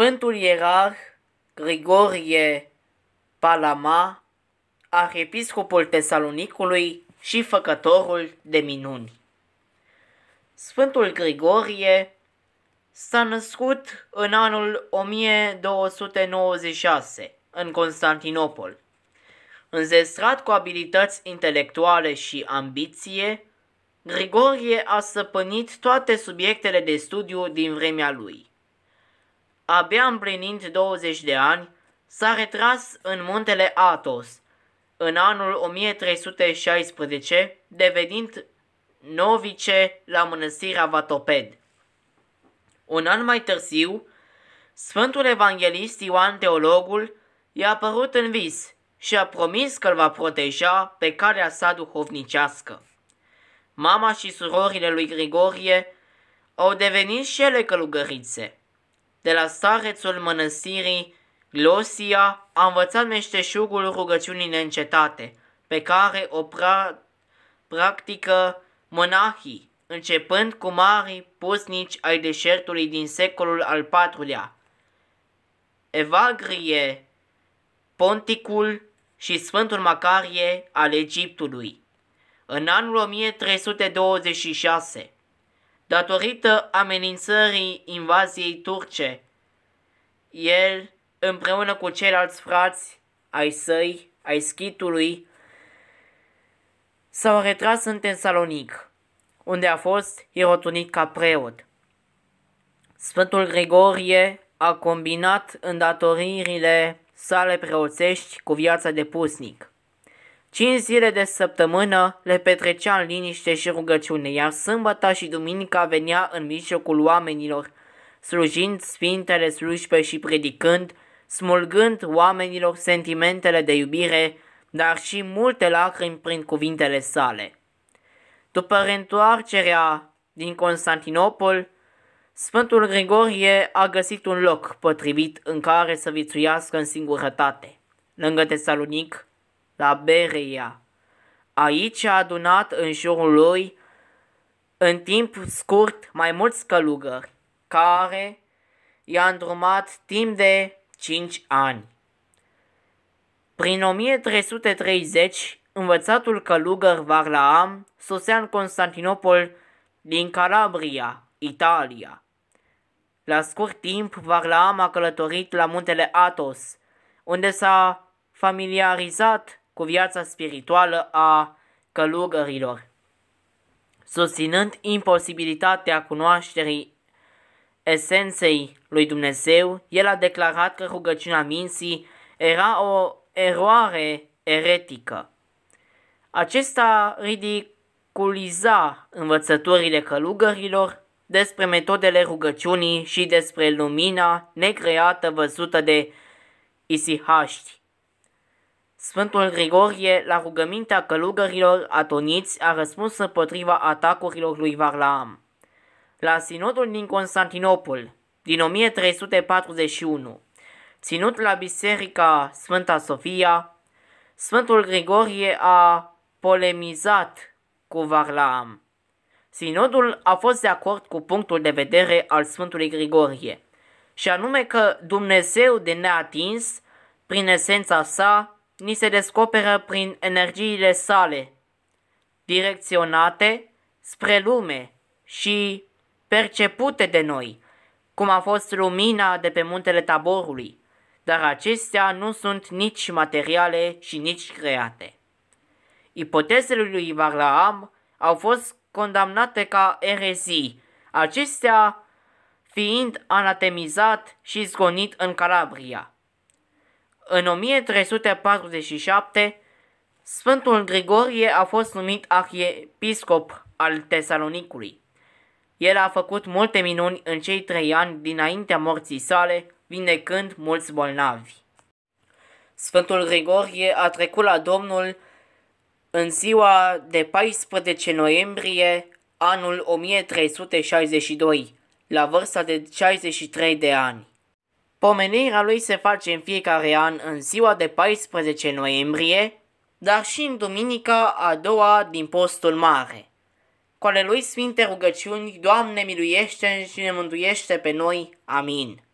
Sfântul Ierarh Grigorie Palama, arhiepiscopul Tesalonicului și făcătorul de minuni. Sfântul Grigorie s-a născut în anul 1296 în Constantinopol. Înzestrat cu abilități intelectuale și ambiție, Grigorie a săpănit toate subiectele de studiu din vremea lui abia împlinind 20 de ani, s-a retras în muntele Athos, în anul 1316, devenind novice la mănăstirea Vatoped. Un an mai târziu, Sfântul Evanghelist Ioan Teologul i-a apărut în vis și a promis că îl va proteja pe calea sa duhovnicească. Mama și surorile lui Grigorie au devenit și ele călugărițe de la starețul mănăstirii Glosia a învățat meșteșugul rugăciunii neîncetate, pe care o pra- practică monahii, începând cu mari pusnici ai deșertului din secolul al IV-lea. Evagrie, Ponticul și Sfântul Macarie al Egiptului. În anul 1326, datorită amenințării invaziei turce. El, împreună cu ceilalți frați ai săi, ai schitului, s-au retras în Tensalonic, unde a fost irotunit ca preot. Sfântul Gregorie a combinat îndatoririle sale preoțești cu viața de pusnic. Cinci zile de săptămână le petrecea în liniște și rugăciune, iar sâmbăta și duminica venea în mijlocul oamenilor, slujind sfintele slujbe și predicând, smulgând oamenilor sentimentele de iubire, dar și multe lacrimi prin cuvintele sale. După reîntoarcerea din Constantinopol, Sfântul Grigorie a găsit un loc potrivit în care să vițuiască în singurătate. Lângă Tesalonic, la Beria. Aici a adunat în jurul lui, în timp scurt, mai mulți călugări, care i-a îndrumat timp de 5 ani. Prin 1330, învățatul călugăr Varlaam sosea în Constantinopol din Calabria, Italia. La scurt timp, Varlaam a călătorit la muntele Athos, unde s-a familiarizat cu viața spirituală a călugărilor, susținând imposibilitatea cunoașterii esenței lui Dumnezeu, el a declarat că rugăciunea minții era o eroare eretică. Acesta ridiculiza învățăturile călugărilor despre metodele rugăciunii și despre lumina necreată văzută de isihaști. Sfântul Grigorie, la rugămintea călugărilor atoniți, a răspuns împotriva atacurilor lui Varlaam. La sinodul din Constantinopol, din 1341, ținut la biserica Sfânta Sofia, Sfântul Grigorie a polemizat cu Varlaam. Sinodul a fost de acord cu punctul de vedere al Sfântului Grigorie, și anume că Dumnezeu de neatins, prin esența sa, ni se descoperă prin energiile sale, direcționate spre lume și percepute de noi, cum a fost lumina de pe muntele taborului, dar acestea nu sunt nici materiale și nici create. Ipotezele lui Varlaam au fost condamnate ca erezii, acestea fiind anatemizat și zgonit în Calabria. În 1347, Sfântul Grigorie a fost numit arhiepiscop al Tesalonicului. El a făcut multe minuni în cei trei ani dinaintea morții sale, vindecând mulți bolnavi. Sfântul Grigorie a trecut la Domnul în ziua de 14 noiembrie anul 1362, la vârsta de 63 de ani. Pomenirea lui se face în fiecare an în ziua de 14 noiembrie, dar și în duminica a doua din postul mare. Cu ale lui sfinte rugăciuni, Doamne miluiește și ne mântuiește pe noi. Amin.